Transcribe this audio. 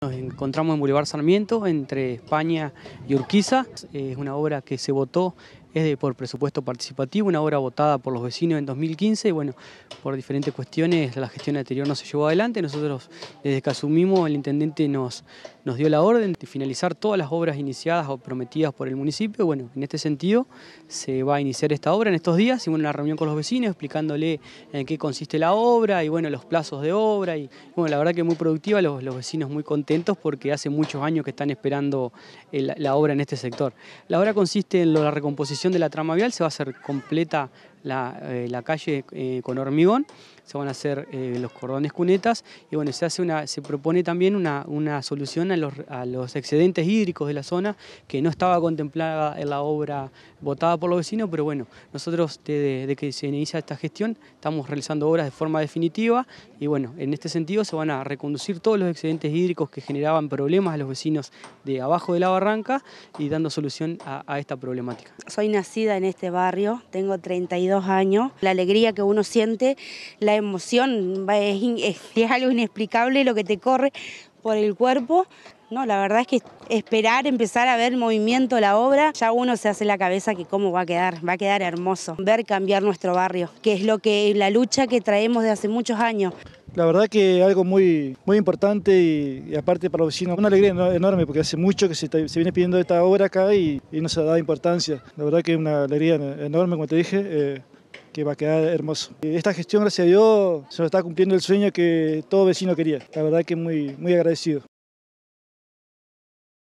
Nos encontramos en Boulevard Sarmiento, entre España y Urquiza. Es una obra que se votó de, por presupuesto participativo, una obra votada por los vecinos en 2015 bueno, por diferentes cuestiones la gestión anterior no se llevó adelante. Nosotros desde que asumimos el intendente nos, nos dio la orden de finalizar todas las obras iniciadas o prometidas por el municipio. Bueno, en este sentido se va a iniciar esta obra en estos días, hicimos una reunión con los vecinos explicándole en qué consiste la obra y bueno, los plazos de obra y bueno, la verdad que muy productiva, los, vecinos muy contentos porque hace muchos años que están esperando la obra en este sector. La obra consiste en la recomposición de la trama vial se va a hacer completa eh, la, calle eh, con hormigón, se van a hacer eh, los cordones cunetas y bueno, se, hace una, se propone también una, solución a los, excedentes hídricos de la zona que no estaba contemplada en la obra votada por los vecinos, pero bueno, nosotros desde, que se inicia esta gestión estamos realizando obras de forma definitiva y bueno, en este sentido se van a reconducir todos los excedentes hídricos que generaban problemas a los vecinos de abajo de la barranca y dando solución a esta problemática. Soy nacida en este barrio, tengo 32 años. La alegría que uno siente, la emoción, es, es, algo inexplicable lo que te corre por el cuerpo. No, la verdad es que esperar, empezar a ver el movimiento, la obra, ya uno se hace la cabeza que cómo va a quedar, va a quedar hermoso. Ver cambiar nuestro barrio, que es lo que la lucha que traemos de hace muchos años. La verdad que algo muy, muy importante y, aparte para los vecinos, una alegría enorme porque hace mucho que se, viene pidiendo esta obra acá y, no se ha dado importancia. La verdad que es una alegría enorme, como te dije. Eh, que va a quedar hermoso. Eh, esta gestión, gracias a Dios, se nos está cumpliendo el sueño que todo vecino quería. La verdad que muy, muy agradecido.